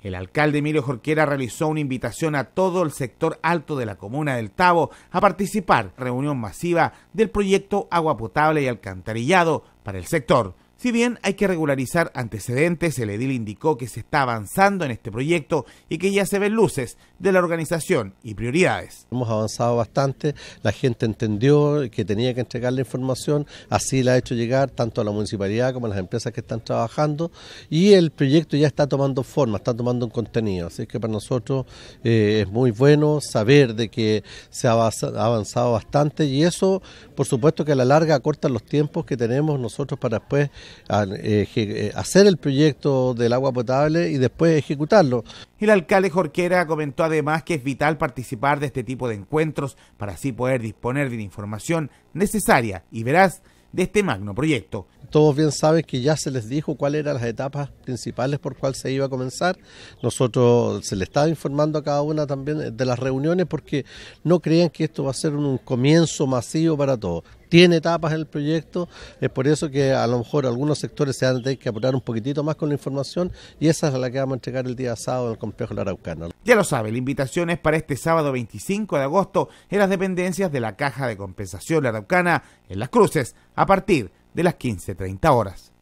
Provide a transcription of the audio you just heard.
El alcalde Emilio Jorquera realizó una invitación a todo el sector alto de la comuna del Tabo a participar en reunión masiva del proyecto Agua Potable y Alcantarillado para el sector. Si bien hay que regularizar antecedentes, el edil indicó que se está avanzando en este proyecto y que ya se ven luces de la organización y prioridades. Hemos avanzado bastante, la gente entendió que tenía que entregar la información, así la ha hecho llegar tanto a la municipalidad como a las empresas que están trabajando y el proyecto ya está tomando forma, está tomando un contenido, así que para nosotros eh, es muy bueno saber de que se ha avanzado bastante y eso por supuesto que a la larga acorta los tiempos que tenemos nosotros para después eh, hacer el proyecto del agua potable y después ejecutarlo. El alcalde Jorquera comentó además que es vital participar de este tipo de encuentros para así poder disponer de la información necesaria y veraz de este magno proyecto. Todos bien saben que ya se les dijo cuáles eran las etapas principales por cuál se iba a comenzar. Nosotros se le estaba informando a cada una también de las reuniones porque no creían que esto va a ser un comienzo masivo para todos tiene etapas el proyecto, es por eso que a lo mejor algunos sectores se han tenido que apurar un poquitito más con la información y esa es la que vamos a entregar el día sábado en el complejo de la Araucana. Ya lo sabe, la invitación es para este sábado 25 de agosto en las dependencias de la Caja de Compensación La Araucana en Las Cruces a partir de las 15.30 horas.